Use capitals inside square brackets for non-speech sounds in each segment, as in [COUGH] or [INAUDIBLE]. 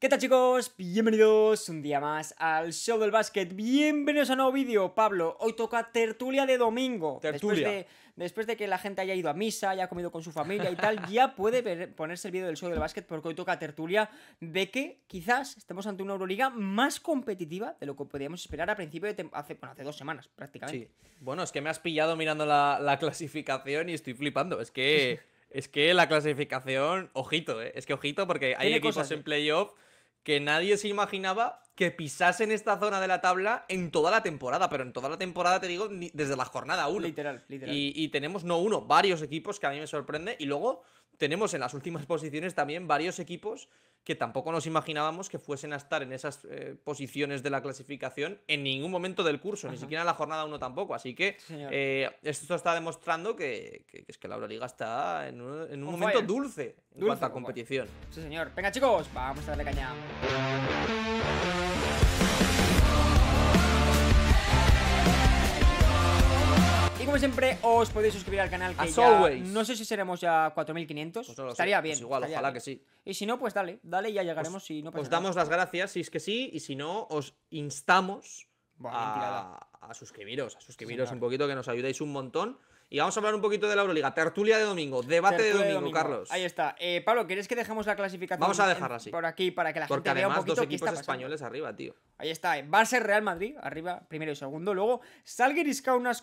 ¿Qué tal chicos? Bienvenidos un día más al Show del Básquet. Bienvenidos a un nuevo vídeo, Pablo. Hoy toca tertulia de domingo. Tertulia. Después de, que la gente haya ido a misa, haya comido con su familia y tal, ya puede ponerse el vídeo del Show del Básquet porque hoy toca tertulia de que quizás estemos ante una Euroliga más competitiva de lo que podíamos esperar a principio de hace, bueno, hace dos semanas prácticamente. Bueno, es que me has pillado mirando la, clasificación y estoy flipando. Es que... es que la clasificación, ojito, eh. es que ojito porque hay equipos en eh. playoff que nadie se imaginaba que pisasen esta zona de la tabla en toda la temporada, pero en toda la temporada, te digo, desde la jornada 1. Literal, literal. Y, y, tenemos no uno, varios equipos que a mí me sorprende. Y luego tenemos en las últimas [LAUGHS] posiciones también varios equipos que tampoco nos imaginábamos que fuesen a estar en esas eh, posiciones de la clasificación en ningún momento del curso, ni siquiera en la jornada 1 tampoco. Así que eh, esto está demostrando que, es que la Euroliga está en un, momento eh. dulce en cuanto a competición. Sí, señor. Venga, chicos, vamos a darle caña. Y como siempre, os podéis suscribir al canal que No sé si seremos ya 4500. Pues estaría pues bien. ojalá que sí. Y si no, pues dale, dale y ya llegaremos. Os, no os damos las gracias si es que sí. Y si no, os instamos a, suscribiros. A suscribiros un poquito, que nos ayudáis un montón. Y vamos a hablar un poquito de la Euroliga. Tertulia de domingo, debate de, domingo, Carlos. Ahí está. Eh, Pablo, ¿querés que dejemos la clasificación? Vamos a dejarla así. Por aquí, para que la gente vea un poquito dos equipos españoles arriba, tío. Ahí está. Eh. Va Real Madrid, arriba, primero y segundo. Luego, y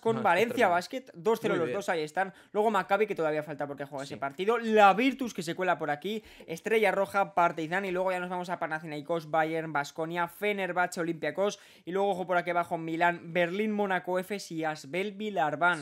con Valencia Basket. 2-0 los dos, ahí están. Luego, Maccabi, que todavía falta porque juega ese partido. La Virtus, que se cuela por aquí. Estrella Roja, Partizan. Y luego ya nos vamos a Panathinaikos, Bayern, Basconia, Fenerbahce, Olympiacos. Y luego, ojo por aquí abajo, Milán, Berlín, Monaco, Efes y Asbel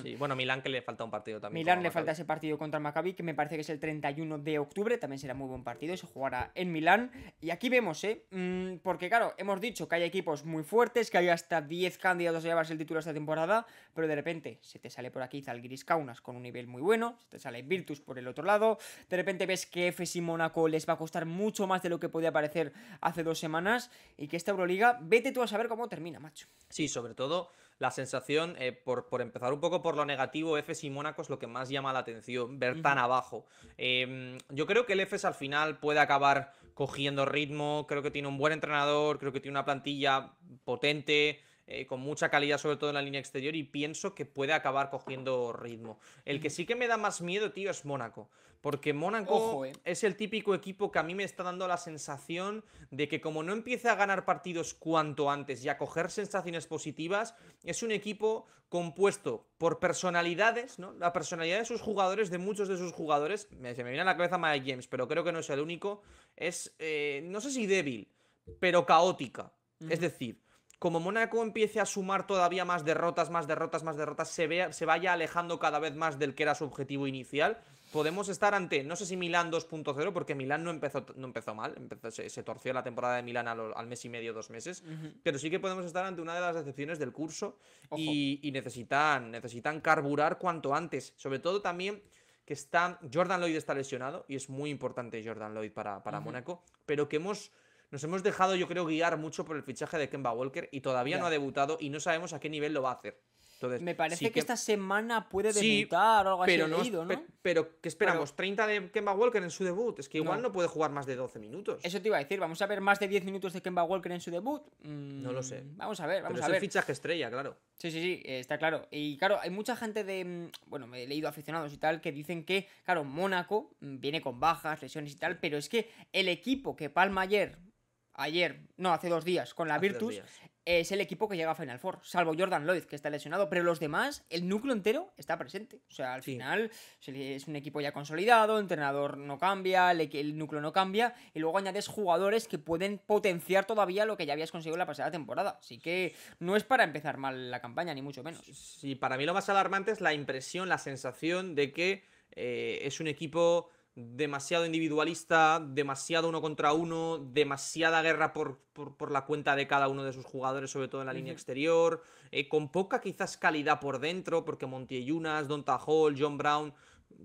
Sí, bueno, Milán le falta un partido también. Milán le falta ese partido contra el Maccabi, que me parece que es el 31 de octubre. También será muy buen partido. Se jugará en Milán. Y aquí vemos, ¿eh? Mm, porque, claro, hemos dicho que hay equipos muy fuertes, que hay hasta 10 candidatos a llevarse el título esta temporada. Pero de repente se te sale por aquí Zalgiris Kaunas con un nivel muy bueno. Se te sale Virtus por el otro lado. De repente ves que FC y Mónaco les va a costar mucho más de lo que podía parecer hace dos semanas. Y que esta Euroliga, vete tú a saber cómo termina, macho. Sí, sobre todo la sensación, eh, por, empezar un poco por lo negativo, Efes y Mónaco es lo que más llama la atención, ver tan abajo. Em, yo creo que el Efes al final puede acabar cogiendo ritmo, creo que tiene un buen entrenador, creo que tiene una plantilla potente. Eh, con mucha calidad, sobre todo en la línea exterior, y pienso que puede acabar cogiendo ritmo. El que sí que me da más miedo, tío, es Mónaco. Porque Mónaco eh. es el típico equipo que a mí me está dando la sensación de que como no empieza a ganar partidos cuanto antes y a coger sensaciones positivas, es un equipo compuesto por personalidades, ¿no? La personalidad de sus jugadores, de muchos de sus jugadores, se me viene a la cabeza Mike James, pero creo que no es el único, es, eh, no sé si débil, pero caótica. Es decir, como Mónaco empiece a sumar todavía más derrotas, más derrotas, más derrotas, se, vea, se vaya alejando cada vez más del que era su objetivo inicial, podemos estar ante, no sé si Milán 2.0, porque Milán no empezó, no empezó mal, se, torció la temporada de Milán al, mes y medio, dos meses, pero sí que podemos estar ante una de las excepciones del curso y, necesitan, necesitan carburar cuanto antes, sobre todo también que está Jordan Lloyd está lesionado y es muy importante Jordan Lloyd para, para Mónaco, pero que hemos nos hemos dejado, yo creo, guiar mucho por el fichaje de Kemba Walker y todavía no ha debutado y no sabemos a qué nivel lo va a hacer. Entonces, me parece que... esta semana puede debutar o algo así. Pero, no, pero ¿qué esperamos? 30 de Kemba Walker en su debut. Es que igual no. puede jugar más de 12 minutos. Eso te iba a decir. Vamos a ver más de 10 minutos de Kemba Walker en su debut. Mm, no lo sé. Vamos a ver, vamos a ver. Es el fichaje estrella, claro. Sí, sí, sí, está claro. Y claro, hay mucha gente de. Mm, bueno, me he leído aficionados y tal que dicen que, claro, Mónaco mm, viene con bajas, lesiones y tal, pero es que el equipo que Palma ayer ayer, no, hace dos días, con la Virtus, es el equipo que llega a Final Four, salvo Jordan Lloyd, que está lesionado, pero los demás, el núcleo entero está presente. O sea, al final es un equipo ya consolidado, el entrenador no cambia, el, núcleo no cambia, y luego añades jugadores que pueden potenciar todavía lo que ya habías conseguido la pasada temporada. Así que no es para empezar mal la campaña, ni mucho menos. Sí, para mí lo más alarmante es la impresión, la sensación de que eh, es un equipo demasiado individualista, demasiado uno contra uno, demasiada guerra por, por, la cuenta de cada uno de sus jugadores, sobre todo en la línea exterior, eh, con poca quizás calidad por dentro, porque Yunas, Don Hall, John Brown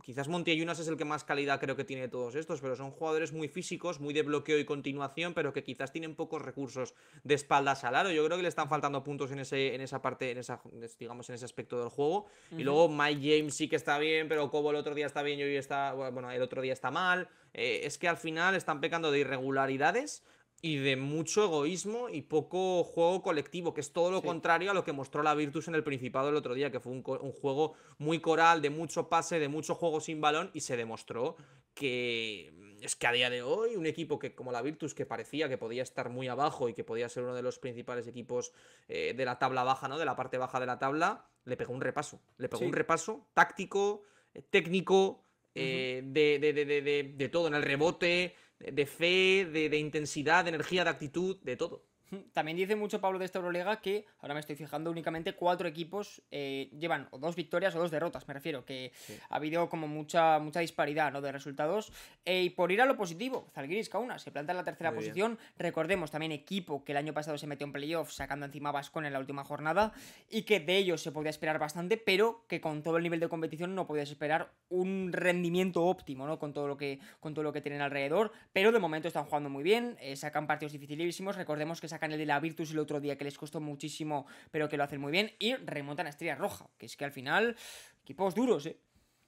quizás Montiayunas es el que más calidad creo que tiene de todos estos, pero son jugadores muy físicos, muy de bloqueo y continuación, pero que quizás tienen pocos recursos de espaldas al aro. Yo creo que le están faltando puntos en ese, en esa parte, en esa, digamos, en ese aspecto del juego. Y luego Mike James sí que está bien, pero Cobo el otro día está bien, y hoy está, bueno, el otro día está mal. Eh, es que al final están pecando de irregularidades y de mucho egoísmo y poco juego colectivo, que es todo lo contrario a lo que mostró la Virtus en el Principado el otro día, que fue un, juego muy coral, de mucho pase, de mucho juego sin balón, y se demostró que mm, es que a día de hoy un equipo que como la Virtus, que parecía que podía estar muy abajo y que podía ser uno de los principales equipos eh, de la tabla baja, ¿no? De la parte baja de la tabla, le pegó un repaso. Le pegó un repaso táctico, eh, técnico, eh, de, de, de, de todo, en el rebote de fe, de, intensidad, de energía, de actitud, de todo. [LAUGHS] También dice mucho Pablo de esta Euroliga que, ahora me estoy fijando, únicamente cuatro equipos eh, llevan o dos victorias o dos derrotas, me refiero, que ha habido como mucha, mucha disparidad ¿no? de resultados. Eh, y por ir a lo positivo, Zalgiris Kaunas se planta en la tercera posición. Recordemos también equipo que el año pasado se metió en playoff sacando encima a en la última jornada y que de ellos se podía esperar bastante, pero que con todo el nivel de competición no podías esperar un rendimiento óptimo, ¿no? Con todo lo que, con todo lo que tienen alrededor. Pero de momento están jugando muy bien, eh, sacan partidos dificilísimos. Recordemos que sacan el de la Virtus el otro día, que les costó muchísimo, pero que lo hacen muy bien. Y remontan a Estrella Roja, que es que al final, equipos duros, ¿eh?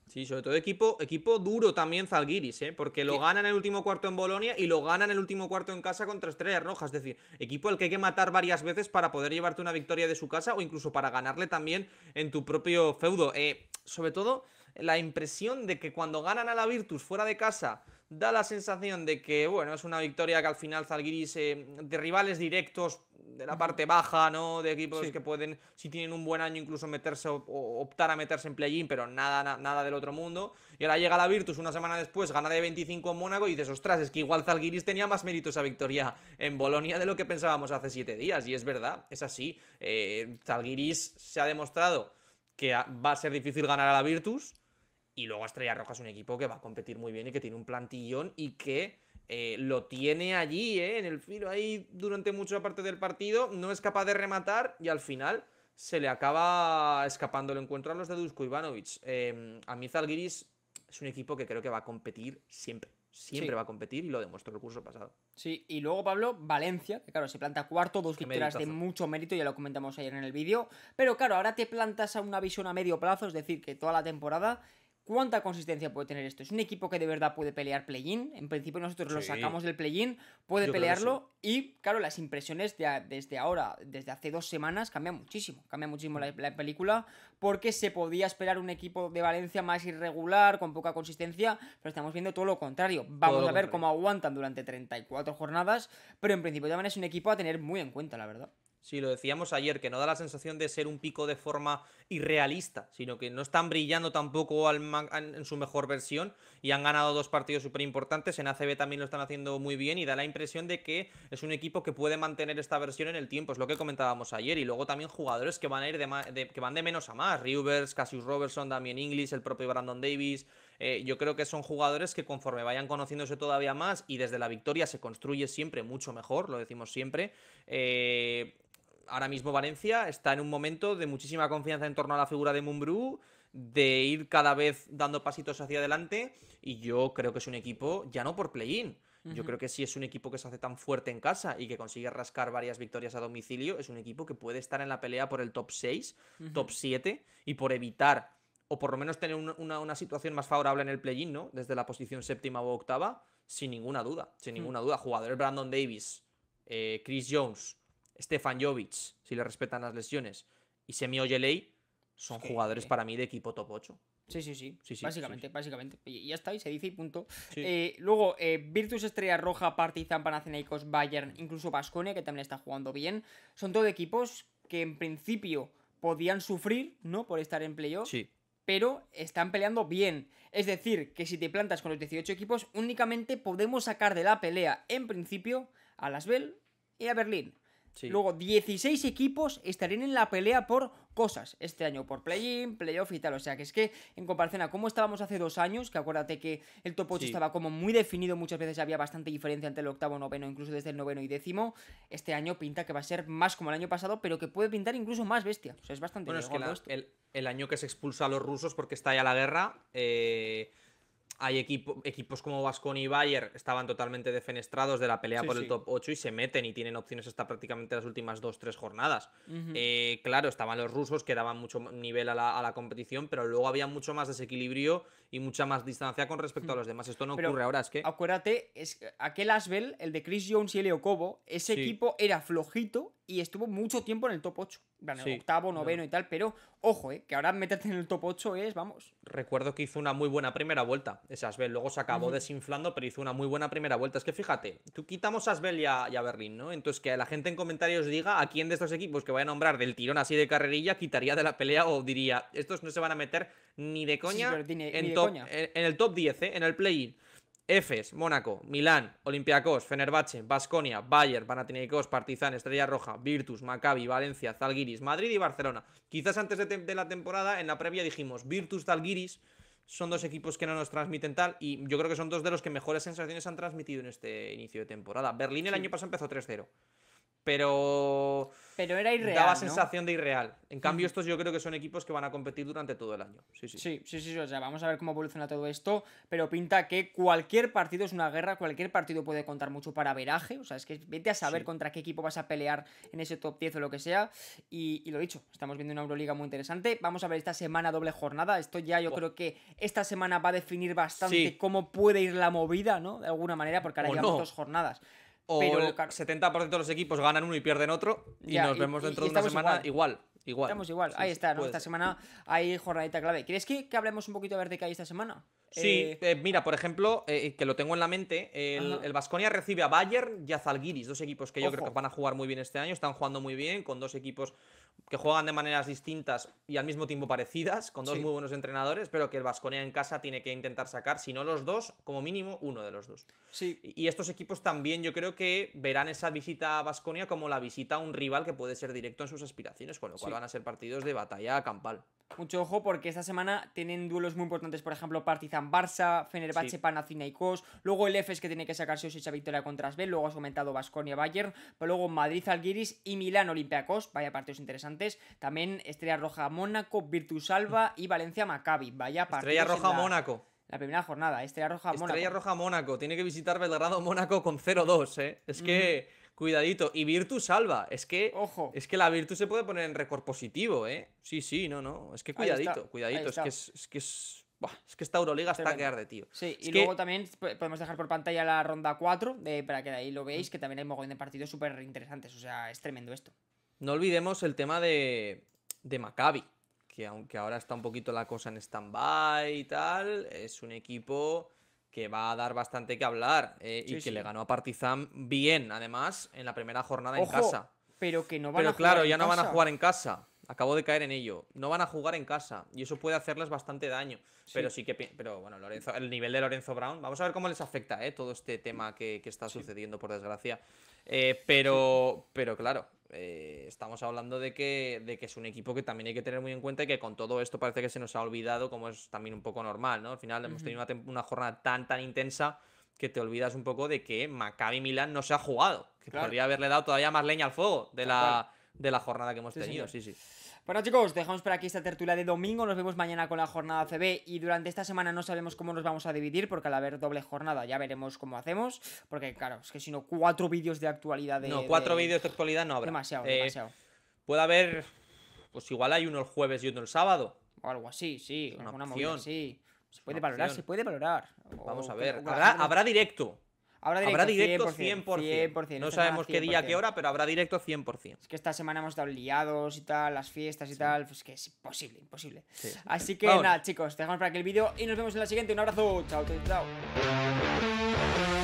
Sí, sobre todo equipo, equipo duro también Zalgiris, ¿eh? porque lo ganan el último cuarto en Bolonia y lo ganan el último cuarto en casa contra Estrella Roja, Es decir, equipo al que hay que matar varias veces para poder llevarte una victoria de su casa o incluso para ganarle también en tu propio feudo. Eh, sobre todo, la impresión de que cuando ganan a la Virtus fuera de casa da la sensación de que, bueno, es una victoria que al final Zalgiris, eh, de rivales directos de la parte baja, ¿no? De equipos que pueden, si tienen un buen año, incluso meterse o, optar a meterse en play-in, pero nada, nada del otro mundo. Y ahora llega la Virtus una semana después, gana de 25 en Mónaco y dices, ostras, es que igual Zalgiris tenía más mérito esa victoria en Bolonia de lo que pensábamos hace siete días. Y es verdad, es así. Eh, Zalgiris se ha demostrado que va a ser difícil ganar a la Virtus y luego Estrella Roja es un equipo que va a competir muy bien y que tiene un plantillón y que eh, lo tiene allí, eh, en el filo, ahí durante mucha parte del partido, no es capaz de rematar y al final se le acaba escapando el encuentro a los de Dusko Ivanovic. Em, a mí Zalgiris es un equipo que creo que va a competir siempre. Siempre va a competir y lo demostró el curso pasado. Sí, y luego Pablo, Valencia, que claro, se planta cuarto, dos victorias de mucho mérito, ya lo comentamos ayer en el vídeo. Pero claro, ahora te plantas a una visión a medio plazo, es decir, que toda la temporada ¿Cuánta consistencia puede tener esto? Es un equipo que de verdad puede pelear play-in. En principio nosotros lo sacamos del play-in, puede pelearlo. Y claro, las impresiones de, desde ahora, desde hace dos semanas, cambian muchísimo. Cambia muchísimo la, película porque se podía esperar un equipo de Valencia más irregular, con poca consistencia, pero estamos viendo todo lo contrario. Vamos a ver cómo aguantan durante 34 jornadas, pero en principio también es un equipo a tener muy en cuenta, la verdad si lo decíamos ayer, que no da la sensación de ser un pico de forma irrealista, sino que no están brillando tampoco en su mejor versión y han ganado dos partidos súper importantes. En ACB también lo están haciendo muy bien y da la impresión de que es un equipo que puede mantener esta versión en el tiempo, es lo que comentábamos ayer. Y luego también jugadores que van a ir de, que van de menos a más: Rivers, Cassius Robertson, Damien Inglis, el propio Brandon Davis. Eh, yo creo que son jugadores que conforme vayan conociéndose todavía más y desde la victoria se construye siempre mucho mejor, lo decimos siempre. Eh, ahora mismo Valencia está en un momento de muchísima confianza en torno a la figura de Mumbrú, de ir cada vez dando pasitos hacia adelante y yo creo que es un equipo ya no por play-in. Yo creo que si es un equipo que se hace tan fuerte en casa y que consigue rascar varias victorias a domicilio, es un equipo que puede estar en la pelea por el top 6, top 7 y por evitar o por lo menos tener una, situación más favorable en el play-in, ¿no? Desde la posición séptima o octava, sin ninguna duda, sin ninguna duda. Jugadores Brandon Davis, eh, Chris Jones, Stefan Jovic, si le respetan las lesiones, y Semi Ojeley, son jugadores para mí de equipo top 8. Sí, sí, sí. básicamente, básicamente. Y ya está, y se dice y punto. Eh, luego, eh, Virtus Estrella Roja, Partizan, Panathinaikos, Bayern, incluso Vasconia que también está jugando bien. Son todo equipos que en principio podían sufrir, ¿no? Por estar en playoff. Sí. Pero están peleando bien. Es decir, que si te plantas con los 18 equipos, únicamente podemos sacar de la pelea, en principio, a Las Bell y a Berlín. Luego, 16 equipos estarían en la pelea por cosas este año, por play-in, playoff y tal. O sea que es que, en comparación a cómo estábamos hace dos años, que acuérdate que el top 8 estaba como muy definido, muchas veces había bastante diferencia entre el octavo, noveno, incluso desde el noveno y décimo. Este año pinta que va a ser más como el año pasado, pero que puede pintar incluso más bestia. O sea, es bastante bueno, el, año que se expulsa a los rusos porque está ya la guerra. Eh hay equipos como vascon y Bayern estaban totalmente defenestrados de la pelea por el top 8 y se meten y tienen opciones hasta prácticamente las últimas 2 tres jornadas. Eh, claro, estaban los rusos que daban mucho nivel a la, competición, pero luego había mucho más desequilibrio y mucha más distancia con respecto a los demás. Esto no ocurre ahora, que... Acuérdate, es, aquel Asbel, el de Chris Jones y Leo Cobo, ese equipo era flojito y estuvo mucho tiempo en el top 8. octavo, noveno y tal, pero ojo, eh, que ahora meterte en el top 8 es, vamos. Recuerdo que hizo una muy buena primera vuelta, es Asbel, luego se acabó desinflando, pero hizo una muy buena primera vuelta. Es que fíjate, tú quitamos a Asbel y a, Berlín, ¿no? Entonces que la gente en comentarios diga a quién de estos equipos que voy a nombrar del tirón así de carrerilla quitaría de la pelea o diría, estos no se van a meter ni de coña, en, en, el top 10, ¿eh? en el play-in. Efes, Mónaco, Milán, Olympiacos, Fenerbahce, Basconia, Bayern, Panathinaikos, Partizan, Estrella Roja, Virtus, Maccabi, Valencia, Zalgiris, Madrid y Barcelona. Quizás antes de, la temporada, en la previa dijimos Virtus, Zalgiris, son dos equipos que no nos transmiten tal y yo creo que son dos de los que mejores sensaciones han transmitido en este inicio de temporada. Berlín el año pasado empezó 3-0 pero. Pero era irreal. Daba sensación de irreal. En cambio, estos yo creo que son equipos que van a competir durante todo el año. Sí sí. sí, sí, sí. O sea, vamos a ver cómo evoluciona todo esto. Pero pinta que cualquier partido es una guerra, cualquier partido puede contar mucho para veraje. O sea, es que vete a saber contra qué equipo vas a pelear en ese top 10 o lo que sea. Y, lo dicho, estamos viendo una Euroliga muy interesante. Vamos a ver esta semana doble jornada. Esto ya yo creo que esta semana va a definir bastante cómo puede ir la movida, ¿no? De alguna manera, porque ahora llevamos dos jornadas. O el 70% de los equipos ganan uno y pierden otro y nos vemos dentro de una semana igual. igual. Estamos igual, ahí está, Esta semana hay jornadita clave. ¿Quieres que, hablemos un poquito a ver de qué hay esta semana? Sí, eh, eh, mira, por ejemplo, eh, que lo tengo en la mente, el Vasconia recibe a Bayern y a Zalgiris, dos equipos que yo creo que van a jugar muy bien este año, están jugando muy bien, con dos equipos que juegan de maneras distintas y al mismo tiempo parecidas, con dos muy buenos entrenadores, pero que el Vasconia en casa tiene que intentar sacar, si no los dos, como mínimo uno de los dos. Sí. Y estos equipos también yo creo que verán esa visita a Vasconia como la visita a un rival que puede ser directo en sus aspiraciones, con lo cual van a ser partidos de batalla campal. Mucho ojo porque esta semana tienen duelos muy importantes, por ejemplo, Partizan Barça, Fenerbahce, y Panathinaikos, luego el EFES que tiene que sacarse esa victoria contra Asbel, luego has comentado Vasconia Bayern, pero luego Madrid Alguiris y Milán Olympiacos, vaya partidos interesantes pues antes, También Estrella Roja Mónaco, Virtus Alba y Valencia Maccabi. Vaya Estrella Roja Mónaco. La primera jornada, Estrella Roja Mónaco. Estrella Roja Mónaco, tiene que visitar Belgrado Mónaco con 0-2, eh. Es que. cuidadito. Y Virtus Alba, Es que. Ojo. Es que la Virtus se puede poner en récord positivo, ¿eh? Sí, sí, no, no. Es que cuidadito, cuidadito. Es que es, que esta Euroliga está que arde, tío. Sí, y luego también podemos dejar por pantalla la ronda 4, para que de ahí lo veáis, que también hay mogollón de partidos súper interesantes. O sea, es tremendo esto no olvidemos el tema de, Maccabi, que aunque ahora está un poquito la cosa en stand-by y tal, es un equipo que va a dar bastante que hablar eh, y que le ganó a Partizan bien, además, en la primera jornada en casa. Pero que no van pero claro, ya no van a jugar en casa. Acabo de caer en ello. No van a jugar en casa y eso puede hacerles bastante daño. Pero sí que. Pero bueno, Lorenzo, el nivel de Lorenzo Brown. Vamos a ver cómo les afecta eh, todo este tema que, está sucediendo, por desgracia. Eh, pero, pero claro, eh, estamos hablando de que, de que es un equipo que también hay que tener muy en cuenta y que con todo esto parece que se nos ha olvidado, como es también un poco normal, ¿no? Al final hemos tenido una, jornada tan, tan intensa que te olvidas un poco de que Maccabi Milán no se ha jugado, que podría haberle dado todavía más leña al fuego de la de la jornada que hemos tenido. Sí, sí. Bueno, chicos, dejamos por aquí esta tertulia de domingo. Nos vemos mañana con la jornada CB. Y durante esta semana no sabemos cómo nos vamos a dividir, porque al haber doble jornada ya veremos cómo hacemos. Porque, claro, es que si no, cuatro vídeos de actualidad No, cuatro vídeos de actualidad no habrá. Demasiado, eh, demasiado. Puede haber. Pues igual hay uno el jueves y otro el sábado. O algo así, sí. Una opción. Se puede valorar, se puede valorar. vamos a ver. habrá, habrá directo. Habrá directo, 100%. no sabemos qué día, qué hora, pero habrá directo 100%. Es que esta semana hemos estado liados y tal, las fiestas y tal, pues que es imposible, imposible. Así que nada, chicos, dejamos para aquí el vídeo y nos vemos en la siguiente. Un abrazo, chao, chao. chao.